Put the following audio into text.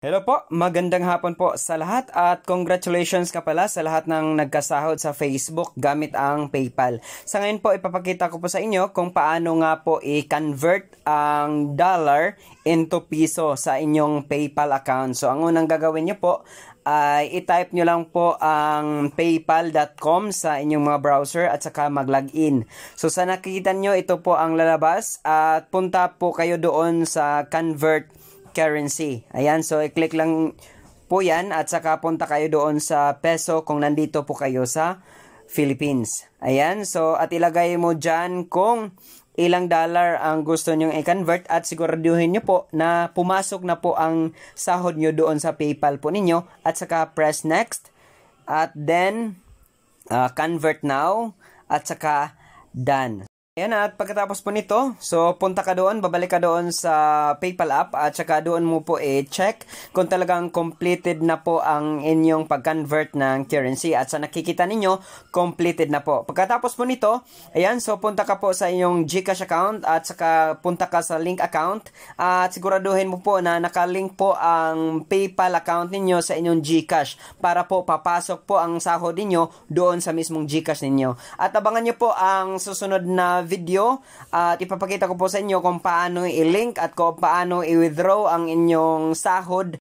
Hello po, magandang hapon po sa lahat at congratulations ka pala sa lahat ng nagkasahod sa Facebook gamit ang PayPal. Sa ngayon po, ipapakita ko po sa inyo kung paano nga po i-convert ang dollar into piso sa inyong PayPal account. So ang unang gagawin nyo po ay uh, i-type nyo lang po ang paypal.com sa inyong mga browser at saka mag-login. So sa nakikita nyo, ito po ang lalabas at punta po kayo doon sa convert currency. Ayan, so i-click lang po yan at saka punta kayo doon sa peso kung nandito po kayo sa Philippines. Ayan, so at ilagay mo dyan kung ilang dollar ang gusto nyong i-convert at siguraduhin nyo po na pumasok na po ang sahod nyo doon sa PayPal po ninyo at saka press next at then uh, convert now at saka done. Yan at pagkatapos po nito, so punta ka doon, babalik ka doon sa PayPal app at saka doon mo po i-check kung talagang completed na po ang inyong pag-convert ng currency at sa nakikita ninyo, completed na po. Pagkatapos po nito, ayan, so punta ka po sa inyong GCash account at saka punta ka sa link account at siguraduhin mo po na nakalink po ang PayPal account ninyo sa inyong GCash para po papasok po ang sahod ninyo doon sa mismong GCash ninyo. At abangan nyo po ang susunod na video at ipapakita ko po sa inyo kung paano i-link at kung paano i-withdraw ang inyong sahod